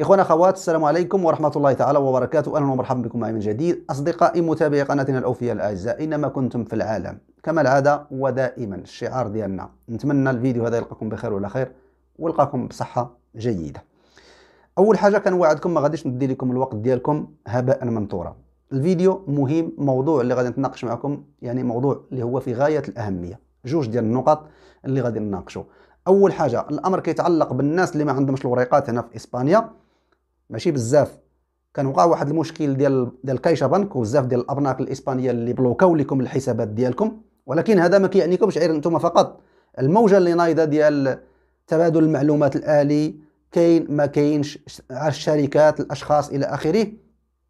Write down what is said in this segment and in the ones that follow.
إخوانا أخوات السلام عليكم ورحمة الله تعالى وبركاته أهلا ومرحبا بكم معي من جديد أصدقائي متابعي قناتنا الأوفياء الأعزاء إنما كنتم في العالم كما العادة ودائما الشعار ديالنا نتمنى الفيديو هذا يلقاكم بخير وعلى خير ويلقاكم بصحة جيدة أول حاجة كنوعدكم ما غاديش ندي لكم الوقت ديالكم هباء منثورا الفيديو مهم موضوع اللي غادي نتناقش معكم يعني موضوع اللي هو في غاية الأهمية جوج ديال النقط اللي غادي نناقشوا أول حاجة الأمر كيتعلق بالناس اللي ما عندهمش الوريقات هنا في إسبانيا ماشي بزاف كان وقع واحد المشكل ديال ديال الكايشا بنك وبزاف ديال الابناك الاسبانيه اللي بلوكاو لكم الحسابات ديالكم ولكن هذا ما كيعنيكمش غير انتم فقط الموجه اللي نايضه ديال تبادل المعلومات الالي كاين ما كاينش على الشركات الاشخاص الى اخره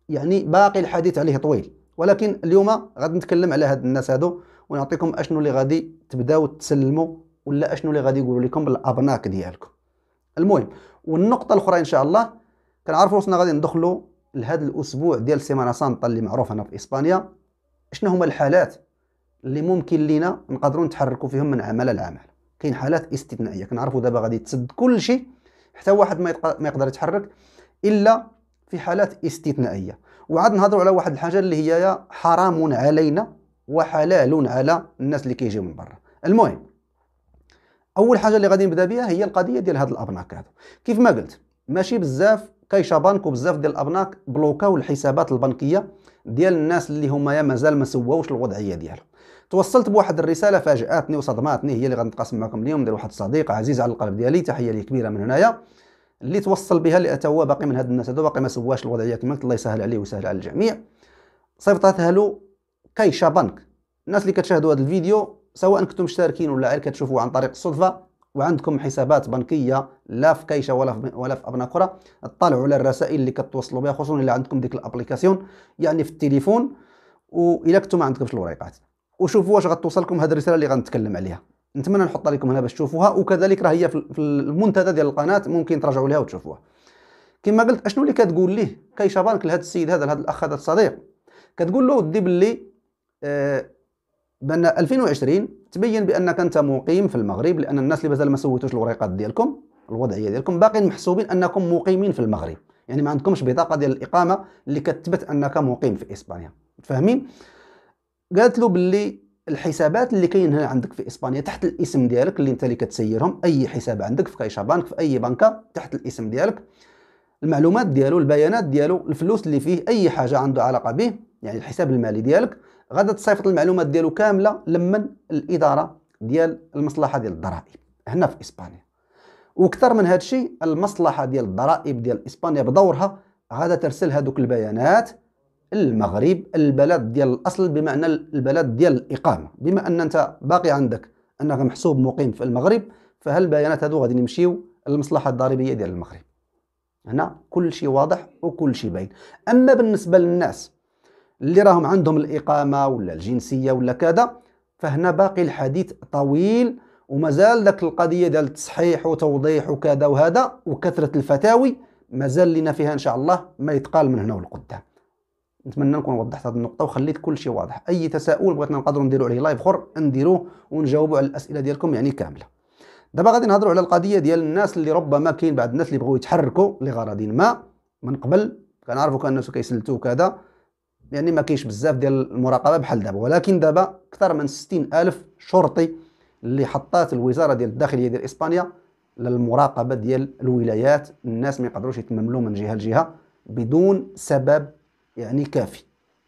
يعني باقي الحديث عليه طويل ولكن اليوم غادي نتكلم على هاد الناس هادو ونعطيكم اشنو اللي غادي تبداو تسلموا ولا اشنو اللي غادي يقولوا لكم بالابناك ديالكم المهم والنقطه الاخرى ان شاء الله كنعرفوا راسنا غادي ندخلوا لهذا الاسبوع ديال سيمانا سانتا اللي معروف هنا في اسبانيا شنو هما الحالات اللي ممكن لينا نقدروا نتحركوا فيهم من عمل لعمل كاين حالات استثنائيه كنعرفوا دابا غادي تسد كل شيء حتى واحد ما, يتق... ما يقدر يتحرك الا في حالات استثنائيه وعاد نهضروا على واحد الحاجه اللي هي حرام علينا وحلال على الناس اللي كيجيو من برا المهم اول حاجه اللي غادي نبدا بها هي القضيه ديال هاد الابناك هادو كيف ما قلت ماشي بزاف كايشا بانك وبزاف ديال الابناك بلوكاو الحسابات البنكيه ديال الناس اللي هما يا مازال ما سواوش الوضعيه ديالهم توصلت بواحد الرساله فاجاتني وصدماتني هي اللي غنتقاسم معكم اليوم ديال واحد الصديق عزيز على القلب ديالي تحيه ليه كبيره من هنايا اللي توصل بها اللي اتوا باقي من هاد الناس هادو باقي ما سواش الوضعيه كما الله يسهل عليه ويسهل على الجميع صيفطاتها له كايشا بانك الناس اللي كتشاهدوا هذا الفيديو سواء كنتم مشتركين ولا غير كتشوفوه عن طريق الصدفه وعندكم حسابات بنكيه لا في كيشه ولا في ولا في ابناء اخرى اطلعوا على الرسائل اللي كتوصلوا بها خصوصا الا عندكم ديك الابليكاسيون يعني في التليفون والا كنتو ما عندكمش الوريقات وشوفوا واش غتوصلكم هذه الرساله اللي غنتكلم عليها نتمنى نحطها لكم هنا باش تشوفوها وكذلك راه هي في المنتدى ديال القناه ممكن تراجعوا لها وتشوفوها كما قلت اشنو اللي كتقول ليه كيشه بنك لهذا السيد هذا لهذا الاخ هذا الصديق كتقول له ودي باللي آه بان 2020 تبين بانك انت مقيم في المغرب لان الناس اللي مازال ما سويتوش الوريقات ديالكم الوضعيه ديالكم باقيين محسوبين انكم مقيمين في المغرب يعني ما عندكمش بطاقه ديال الاقامه اللي كتثبت انك مقيم في اسبانيا فاهمين قالت له باللي الحسابات اللي كاين هنا عندك في اسبانيا تحت الاسم ديالك اللي انت اللي كتسيرهم اي حساب عندك في كايشا بانك في اي بنكه تحت الاسم ديالك المعلومات ديالو البيانات ديالو الفلوس اللي فيه اي حاجه عنده علاقه به يعني الحساب المالي ديالك غادي تصيفط المعلومات ديالو كامله لمن الاداره ديال المصلحه ديال الضرائب هنا في اسبانيا واكثر من هذا الشيء المصلحه ديال الضرائب ديال اسبانيا بدورها غادي ترسل هذوك البيانات المغرب البلد ديال الاصل بمعنى البلد ديال الاقامه بما ان انت باقي عندك انك محسوب مقيم في المغرب فهل البيانات هذو غادي يمشيو للمصلحه الضريبيه ديال المغرب هنا كل شيء واضح وكل شيء باين اما بالنسبه للناس اللي راهم عندهم الاقامه ولا الجنسيه ولا كذا فهنا باقي الحديث طويل ومازال ذاك القضيه ديال التصحيح وتوضيح وكذا وهذا وكثره الفتاوي مازال لنا فيها ان شاء الله ما يتقال من هنا ولقدام نتمنى نكون وضحت هذه النقطه وخليت كل شيء واضح اي تساؤل بغيتنا نقدروا نديروا عليه لايف اخر نديروه ونجاوبوا على الاسئله ديالكم يعني كامله دابا غادي نهضروا على القضيه ديال الناس اللي ربما كاين بعض الناس اللي بغوا يتحركوا لغرض ما من قبل كنعرفوا كان الناس كيسلتوا كذا يعني ما كاينش بزاف ديال المراقبه بحال دابا ولكن دابا اكثر من 60 الف شرطي اللي حطات الوزاره ديال الداخليه ديال اسبانيا للمراقبه ديال الولايات الناس ما يقدروش يتمملوا من جهه لجهه بدون سبب يعني كافي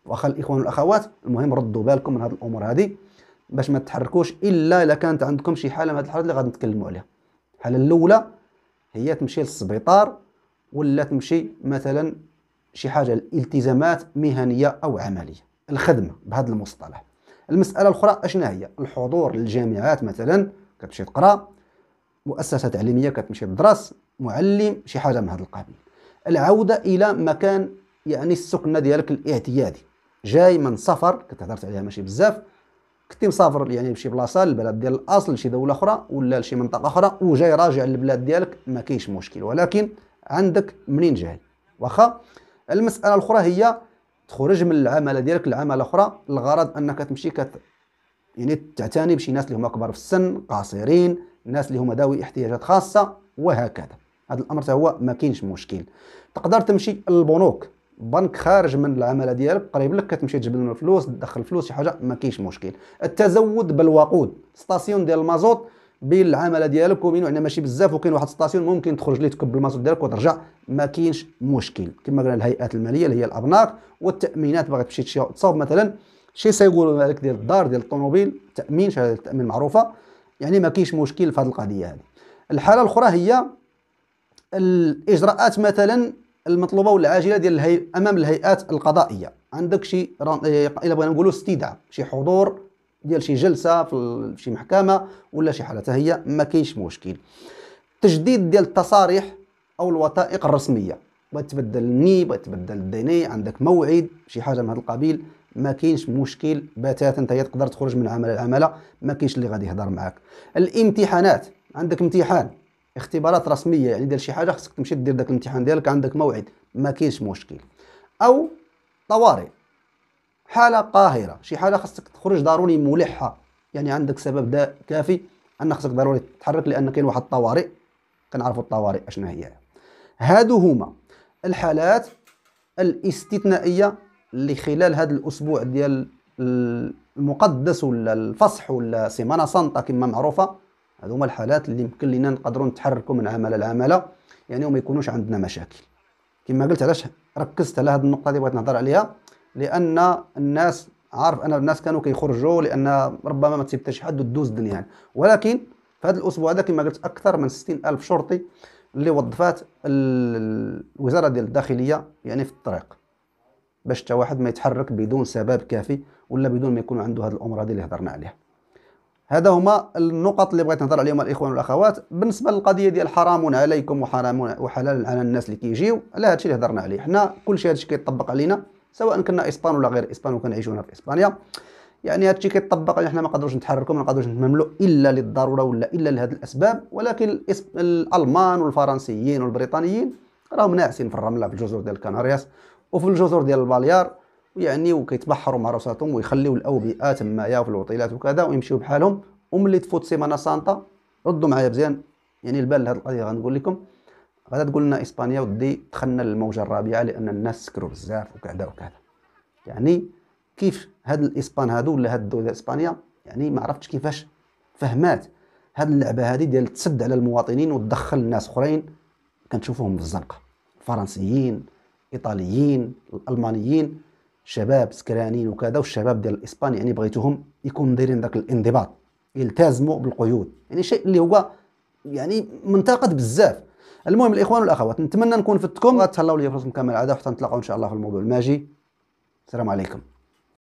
واخا الاخوان والاخوات المهم ردوا بالكم من هذه الامور هذه باش ما تتحركوش الا الا كانت عندكم شي حاله من هذه الحالات اللي غادي نتكلموا عليها الحاله الاولى هي تمشي للسبيطار ولا تمشي مثلا شي حاجه التزامات مهنيه او عمليه الخدمه بهذا المصطلح المساله الاخرى اشنا هي الحضور للجامعات مثلا كتمشي تقرا مؤسسه تعليميه كتمشي تدرس معلم شي حاجه من هذا القبيل العوده الى مكان يعني السكنه ديالك الاعتيادي جاي من سفر كنت هضرت عليها ماشي بزاف كنت مسافر يعني لشي بلاصه للبلد ديال الاصل لشي دوله اخرى ولا لشي منطقه اخرى وجاي راجع للبلاد ديالك ما كاينش مشكل ولكن عندك منين جاي واخا المساله الاخرى هي تخرج من العمل ديالك لعمله اخرى الغرض انك تمشي كت يعني تعتني بشي ناس اللي هما كبار في السن قاصرين الناس اللي هما ذوي احتياجات خاصه وهكذا هذا الامر هو ما كاينش مشكل تقدر تمشي للبنوك بنك خارج من العمل ديالك قريب لك كتمشي تجيب لهم الفلوس تدخل الفلوس شي حاجه ما كاينش مشكل التزود بالوقود ستاسيون ديال المازوت بين العمله ديالك وبين عندنا ماشي بزاف وكاين واحد السطاسيون ممكن تخرج ليه تكب الماسور ديالك وترجع ما كاينش مشكل كما قلنا الهيئات الماليه اللي هي الابناك والتامينات باغي تمشي تصاوب مثلا شي سيقولوا لك ديال الدار ديال الطوموبيل تامين شهاده التامين معروفه يعني ما كاينش مشكل في هذه القضيه هذه الحاله الاخرى هي الاجراءات مثلا المطلوبه والعاجله ديال الهي... امام الهيئات القضائيه عندك شي الى الا بغينا نقولوا استدعاء شي حضور ديال شي جلسه في شي محكمه ولا شي حاله هي ما كاينش مشكل تجديد ديال التصاريح او الوثائق الرسميه بغيت تبدل الني بغيت تبدل الديني عندك موعد شي حاجه من هذا القبيل ما كاينش مشكل بتاتا انت تقدر تخرج من عمل العمله ما كاينش اللي غادي يهضر معاك الامتحانات عندك امتحان اختبارات رسميه يعني دير شي حاجه خصك تمشي دير داك الامتحان ديالك عندك موعد ما كاينش مشكل او طوارئ حاله قاهره شي حاله خاصك تخرج ضروري ملحه يعني عندك سبب دا كافي ان خاصك ضروري تتحرك لان كاين واحد الطوارئ كنعرفوا الطوارئ اشنا هي هادو هما الحالات الاستثنائيه اللي خلال هذا الاسبوع ديال المقدس ولا الفصح ولا سيمانا سانتا كما معروفه هادو هما الحالات اللي يمكن لينا نقدروا نتحركوا من عمل العمله يعني وما يكونوش عندنا مشاكل كما قلت علاش ركزت على هذه النقطه اللي بغيت نهضر عليها لان الناس عارف ان الناس كانوا كيخرجوا لان ربما ما تسيب حتى شي حد دوز الدنيا يعني ولكن في هذا الاسبوع هذا كما قلت اكثر من 60 الف شرطي اللي وظفات الوزاره ديال الداخليه يعني في الطريق باش حتى واحد ما يتحرك بدون سبب كافي ولا بدون ما يكون عنده هذه الامور هذه اللي هضرنا عليها هذا هما النقط اللي بغيت نهضر عليهم الاخوان والاخوات بالنسبه للقضيه ديال حرام عليكم وحرام وحلال على الناس اللي كيجيو على هادشي اللي هضرنا عليه حنا كلشي هادشي كيطبق علينا سواء كنا اسبان ولا غير اسبان وكنعيشو هنا في اسبانيا يعني هادشي كيطبق حنا ما نقدروش نتحركوا ما نقدروش نتمملوا الا للضروره ولا الا لهاد الاسباب ولكن الالمان والفرنسيين والبريطانيين راهم ناعسين في الرمله في الجزر ديال كنارياس وفي الجزر ديال الباليار ويعني وكيتبحروا مع راساتهم ويخليو الاوبئه تمايا وفي الوطيلات وكذا ويمشيو بحالهم وملي تفوت سيمانا سانتا ردوا معايا مزيان يعني البال لهاد القضيه غنقول لكم بعد تقول لنا اسبانيا ودي دخلنا للموجه الرابعه لان الناس سكروا بزاف وكذا وكذا يعني كيف هاد الاسبان هادو ولا هاد الدوله اسبانيا يعني ما عرفتش كيفاش فهمات هاد اللعبه هادي ديال تسد على المواطنين وتدخل ناس اخرين كنشوفوهم في الزنقه فرنسيين ايطاليين الالمانيين شباب سكرانين وكذا والشباب ديال الاسبان يعني بغيتوهم يكون دايرين ذاك الانضباط يلتزموا بالقيود يعني شيء اللي هو يعني منتقد بزاف المهم الاخوان والاخوات نتمنى نكون فدتكم تهلاو ليا فرصه مكمل العاده حتى نتلاقاو ان شاء الله في الموضوع الماجي السلام عليكم